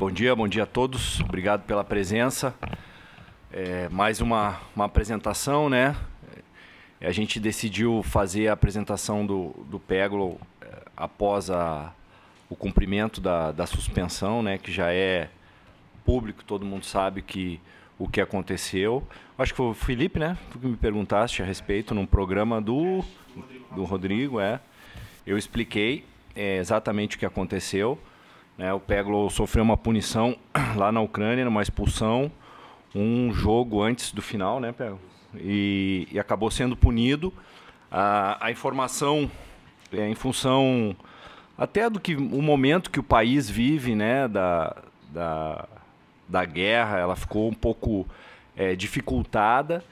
Bom dia, bom dia a todos. Obrigado pela presença. É, mais uma, uma apresentação, né? É, a gente decidiu fazer a apresentação do, do Peglo é, após a, o cumprimento da, da suspensão, né? Que já é público, todo mundo sabe que o que aconteceu. Acho que foi o Felipe, né? Tu que me perguntaste a respeito num programa do, do Rodrigo, é. Eu expliquei é, exatamente o que aconteceu. Né? O Peglo sofreu uma punição lá na Ucrânia, uma expulsão, um jogo antes do final, né, Peglo? E, e acabou sendo punido. A, a informação, é, em função até do que o momento que o país vive, né, da, da, da guerra, ela ficou um pouco é, dificultada.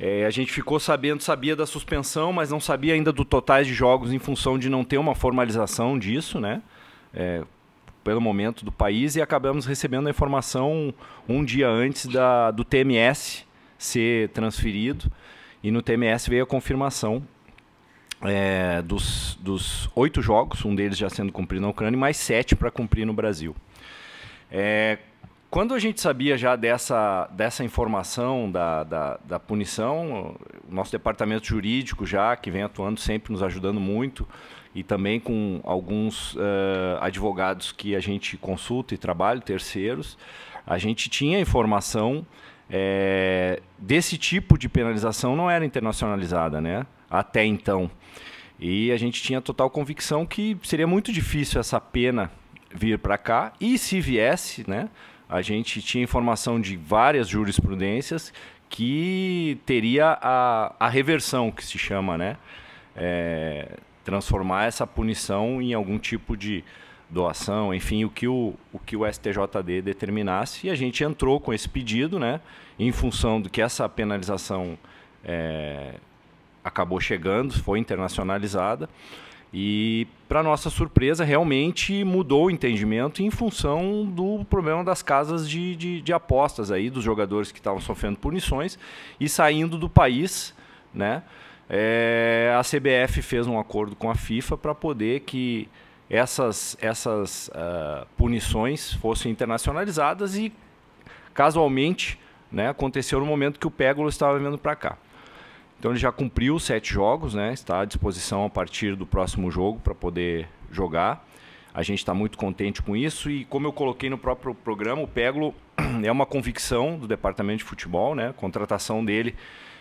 É, a gente ficou sabendo, sabia da suspensão, mas não sabia ainda do totais de jogos em função de não ter uma formalização disso, né? É, pelo momento do país e acabamos recebendo a informação um dia antes da, do TMS ser transferido e no TMS veio a confirmação é, dos, dos oito jogos, um deles já sendo cumprido na Ucrânia, mais sete para cumprir no Brasil. É, quando a gente sabia já dessa, dessa informação da, da, da punição, o nosso departamento jurídico já, que vem atuando sempre, nos ajudando muito, e também com alguns uh, advogados que a gente consulta e trabalha, terceiros, a gente tinha informação é, desse tipo de penalização não era internacionalizada, né? Até então. E a gente tinha total convicção que seria muito difícil essa pena vir para cá e se viesse, né? a gente tinha informação de várias jurisprudências que teria a, a reversão, que se chama, né? É, transformar essa punição em algum tipo de doação, enfim, o que o, o que o STJD determinasse. E a gente entrou com esse pedido, né? Em função do que essa penalização é, acabou chegando, foi internacionalizada. E, para nossa surpresa, realmente mudou o entendimento em função do problema das casas de, de, de apostas aí, dos jogadores que estavam sofrendo punições e saindo do país, né? É, a CBF fez um acordo com a FIFA para poder que essas, essas uh, punições fossem internacionalizadas e, casualmente, né, aconteceu no momento que o Pégolo estava vindo para cá. Então ele já cumpriu sete jogos, né? Está à disposição a partir do próximo jogo para poder jogar. A gente está muito contente com isso e como eu coloquei no próprio programa, o Peglo é uma convicção do departamento de futebol, né? A contratação dele,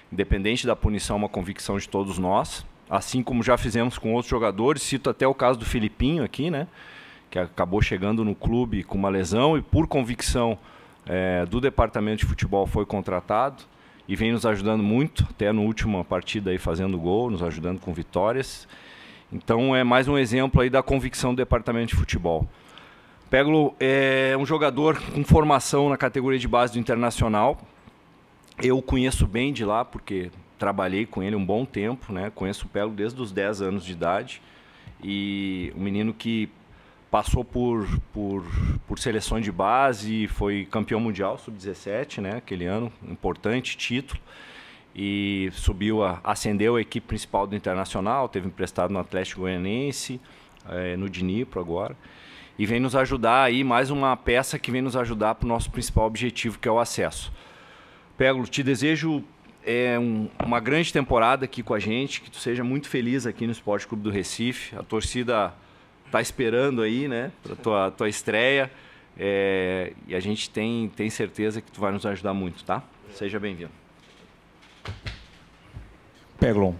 independente da punição, é uma convicção de todos nós. Assim como já fizemos com outros jogadores, cito até o caso do Filipinho aqui, né? Que acabou chegando no clube com uma lesão e por convicção é, do departamento de futebol foi contratado e vem nos ajudando muito, até no última partida aí fazendo gol, nos ajudando com vitórias. Então é mais um exemplo aí da convicção do departamento de futebol. Peglo é um jogador com formação na categoria de base do Internacional. Eu o conheço bem de lá porque trabalhei com ele um bom tempo, né? Conheço o Peglo desde os 10 anos de idade e um menino que passou por, por, por seleções de base, foi campeão mundial sub-17, né? Aquele ano, importante título. E subiu, a, ascendeu a equipe principal do Internacional, teve emprestado no Atlético Goianense, é, eh, no Dnipro agora. E vem nos ajudar aí, mais uma peça que vem nos ajudar para o nosso principal objetivo, que é o acesso. Pego, te desejo é, um, uma grande temporada aqui com a gente, que tu seja muito feliz aqui no Esporte Clube do Recife. A torcida tá esperando aí, né? Pra tua, tua estreia. É, e a gente tem, tem certeza que tu vai nos ajudar muito, tá? Seja bem-vindo. Peglon,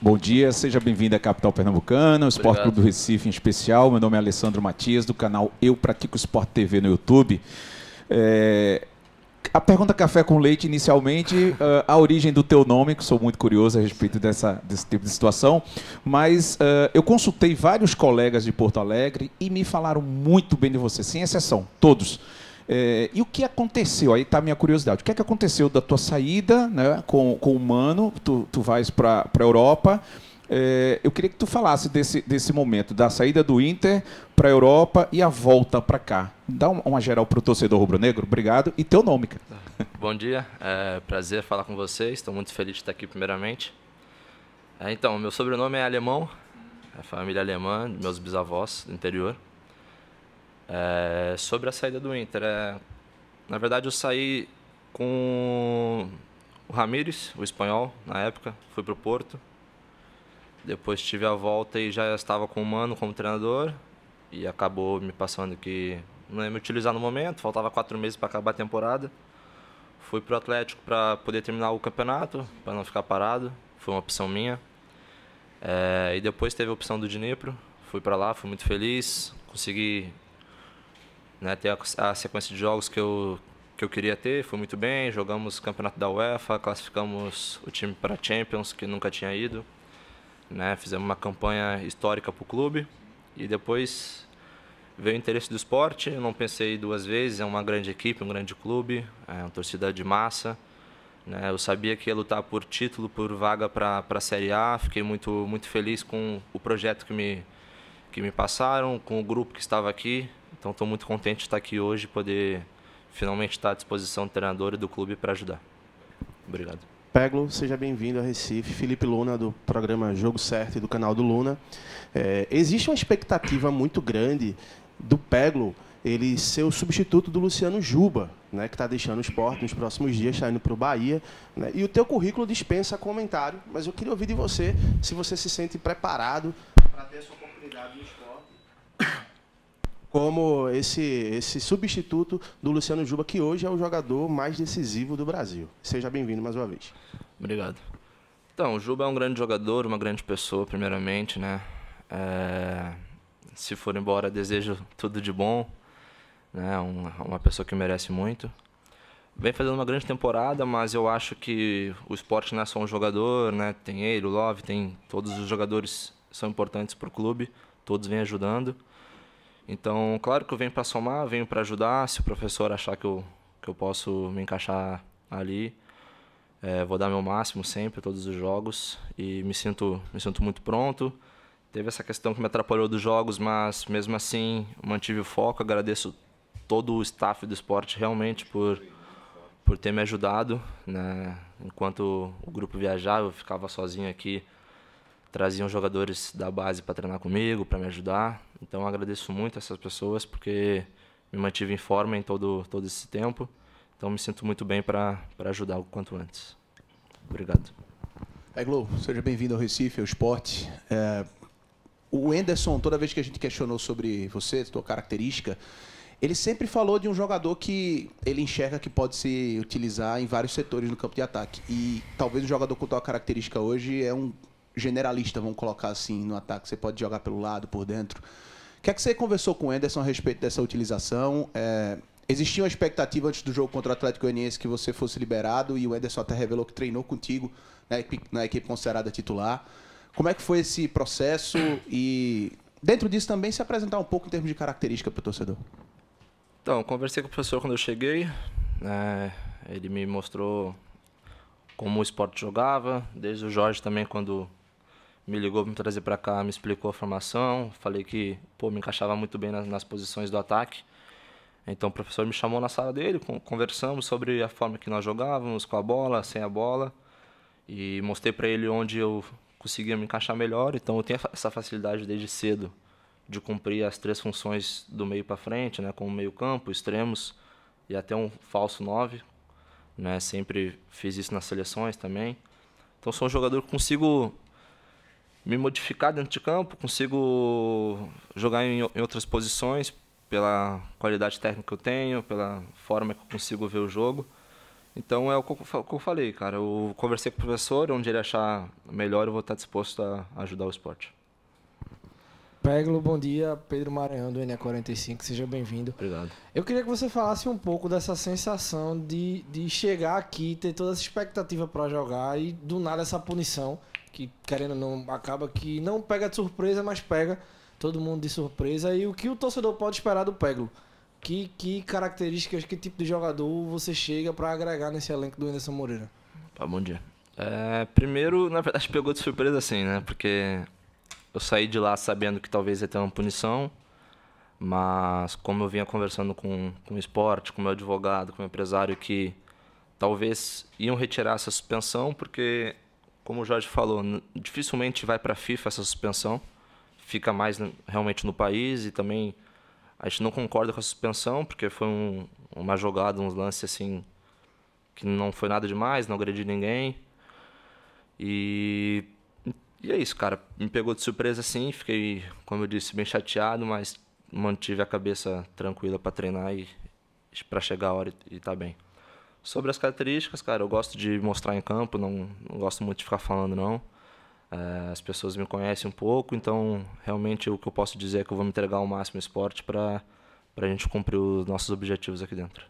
Bom dia, seja bem-vindo à Capital Pernambucana, o Esporte Clube do Recife em especial. Meu nome é Alessandro Matias, do canal Eu Pratico Esporte TV no YouTube. É, a pergunta café com leite inicialmente, uh, a origem do teu nome, que sou muito curioso a respeito dessa, desse tipo de situação, mas uh, eu consultei vários colegas de Porto Alegre e me falaram muito bem de você, sem exceção, todos. É, e o que aconteceu? Aí está a minha curiosidade. O que é que aconteceu da tua saída né, com, com o Mano? Tu, tu vais para a Europa é, eu queria que tu falasse desse, desse momento, da saída do Inter para a Europa e a volta para cá. Dá uma, uma geral para o torcedor rubro-negro, obrigado, e teu nome. Cara. Bom dia, é, prazer falar com vocês, estou muito feliz de estar aqui primeiramente. É, então, meu sobrenome é alemão, é família alemã, meus bisavós do interior. É, sobre a saída do Inter, é, na verdade eu saí com o Ramires, o espanhol, na época, fui para o Porto depois tive a volta e já estava com o Mano como treinador. E acabou me passando que não ia me utilizar no momento, faltava quatro meses para acabar a temporada. Fui para o Atlético para poder terminar o campeonato, para não ficar parado. Foi uma opção minha. É, e depois teve a opção do Dnipro. Fui para lá, fui muito feliz. Consegui né, ter a, a sequência de jogos que eu, que eu queria ter. Foi muito bem. Jogamos o campeonato da UEFA, classificamos o time para Champions, que nunca tinha ido. Né? Fizemos uma campanha histórica para o clube e depois veio o interesse do esporte. Eu não pensei duas vezes, é uma grande equipe, um grande clube, é uma torcida de massa. Né? Eu sabia que ia lutar por título, por vaga para a Série A. Fiquei muito, muito feliz com o projeto que me, que me passaram, com o grupo que estava aqui. Então estou muito contente de estar aqui hoje, poder finalmente estar à disposição do treinador e do clube para ajudar. Obrigado. Peglo, seja bem-vindo a Recife. Felipe Luna, do programa Jogo Certo e do canal do Luna. É, existe uma expectativa muito grande do Peglo ele ser o substituto do Luciano Juba, né, que está deixando o esporte nos próximos dias, está indo para o Bahia. Né, e o teu currículo dispensa comentário, mas eu queria ouvir de você se você se sente preparado para ter essa oportunidade no esporte como esse, esse substituto do Luciano Juba, que hoje é o jogador mais decisivo do Brasil. Seja bem-vindo mais uma vez. Obrigado. Então, o Juba é um grande jogador, uma grande pessoa, primeiramente, né? É... Se for embora, desejo tudo de bom, né? Uma, uma pessoa que merece muito. Vem fazendo uma grande temporada, mas eu acho que o esporte não é só um jogador, né? Tem ele, o Love, tem todos os jogadores são importantes para o clube, todos vêm ajudando. Então, claro que eu venho para somar, venho para ajudar. Se o professor achar que eu, que eu posso me encaixar ali, é, vou dar meu máximo sempre, todos os jogos. E me sinto, me sinto muito pronto. Teve essa questão que me atrapalhou dos jogos, mas mesmo assim mantive o foco. Agradeço todo o staff do esporte realmente por, por ter me ajudado. Né? Enquanto o grupo viajava, eu ficava sozinho aqui traziam jogadores da base para treinar comigo, para me ajudar. Então agradeço muito essas pessoas porque me mantive em forma em todo, todo esse tempo. Então me sinto muito bem para ajudar o quanto antes. Obrigado. Hey, é, Glow, seja bem-vindo ao Recife, ao esporte. É, o Enderson, toda vez que a gente questionou sobre você, sua característica, ele sempre falou de um jogador que ele enxerga que pode se utilizar em vários setores no campo de ataque. E talvez o jogador com tal característica hoje é um generalista, vamos colocar assim, no ataque. Você pode jogar pelo lado, por dentro. O que é que você conversou com o Anderson a respeito dessa utilização? É, existia uma expectativa antes do jogo contra o Atlético Goianiense que você fosse liberado e o Anderson até revelou que treinou contigo na né, equipe, na equipe considerada titular. Como é que foi esse processo e dentro disso também se apresentar um pouco em termos de característica para o torcedor? Então, conversei com o professor quando eu cheguei. É, ele me mostrou como o esporte jogava, desde o Jorge também quando me ligou para me trazer para cá, me explicou a formação, falei que pô, me encaixava muito bem nas, nas posições do ataque. Então o professor me chamou na sala dele, conversamos sobre a forma que nós jogávamos, com a bola, sem a bola, e mostrei para ele onde eu conseguia me encaixar melhor. Então eu tenho essa facilidade desde cedo de cumprir as três funções do meio para frente, né, como meio-campo, extremos e até um falso 9, né? Sempre fiz isso nas seleções também. Então sou um jogador que consigo me modificar dentro de campo, consigo jogar em, em outras posições pela qualidade técnica que eu tenho, pela forma que eu consigo ver o jogo. Então é o que eu falei, cara. Eu conversei com o professor, onde ele achar melhor, eu vou estar disposto a ajudar o esporte. Peglo, bom dia. Pedro Maranhão, do NE45, seja bem-vindo. Obrigado. Eu queria que você falasse um pouco dessa sensação de, de chegar aqui, ter toda essa expectativa para jogar e do nada essa punição que querendo não acaba que não pega de surpresa, mas pega todo mundo de surpresa. E o que o torcedor pode esperar do Pego? Que, que características, que tipo de jogador você chega para agregar nesse elenco do Anderson Moreira? Pá, bom dia. É, primeiro, na verdade, pegou de surpresa assim, né? Porque eu saí de lá sabendo que talvez ia ter uma punição, mas como eu vinha conversando com, com o esporte, com meu advogado, com o meu empresário, que talvez iam retirar essa suspensão, porque como o Jorge falou, dificilmente vai para a FIFA essa suspensão. Fica mais realmente no país e também a gente não concorda com a suspensão, porque foi um, uma jogada, uns lances assim, que não foi nada demais, não agredi ninguém. E, e é isso, cara. Me pegou de surpresa assim, fiquei, como eu disse, bem chateado, mas mantive a cabeça tranquila para treinar e para chegar a hora e, estar tá bem. Sobre as características, cara, eu gosto de mostrar em campo, não, não gosto muito de ficar falando, não. É, as pessoas me conhecem um pouco, então realmente o que eu posso dizer é que eu vou me entregar ao máximo esporte para a gente cumprir os nossos objetivos aqui dentro.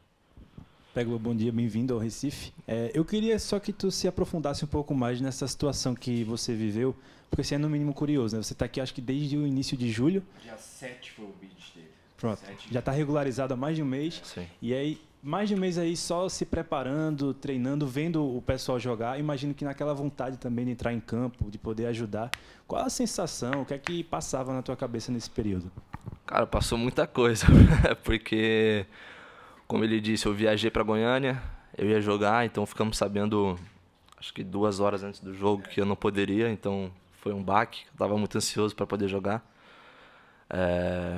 Pego, bom dia, bem-vindo ao Recife. É, eu queria só que tu se aprofundasse um pouco mais nessa situação que você viveu, porque você é no mínimo curioso, né? Você está aqui acho que desde o início de julho. Dia 7 foi o beat dele. Pronto, já está regularizado há mais de um mês. Sim. E aí mais de um mês aí só se preparando, treinando, vendo o pessoal jogar. Imagino que naquela vontade também de entrar em campo, de poder ajudar. Qual a sensação? O que é que passava na tua cabeça nesse período? Cara, passou muita coisa, porque como ele disse, eu viajei para Goiânia, eu ia jogar, então ficamos sabendo acho que duas horas antes do jogo que eu não poderia, então foi um baque. Eu tava muito ansioso para poder jogar. É...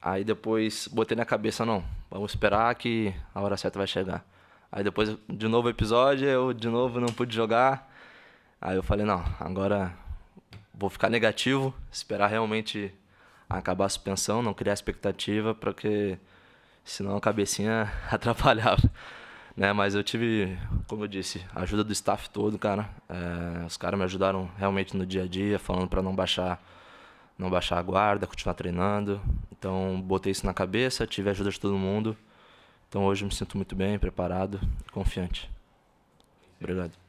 Aí depois botei na cabeça, não, vamos esperar que a hora certa vai chegar. Aí depois, de novo episódio, eu de novo não pude jogar. Aí eu falei, não, agora vou ficar negativo, esperar realmente acabar a suspensão, não criar expectativa, porque senão a cabecinha atrapalhava. Né? Mas eu tive, como eu disse, a ajuda do staff todo, cara. É, os caras me ajudaram realmente no dia a dia, falando para não baixar não baixar a guarda, continuar treinando. Então, botei isso na cabeça, tive a ajuda de todo mundo. Então, hoje me sinto muito bem, preparado e confiante. Obrigado.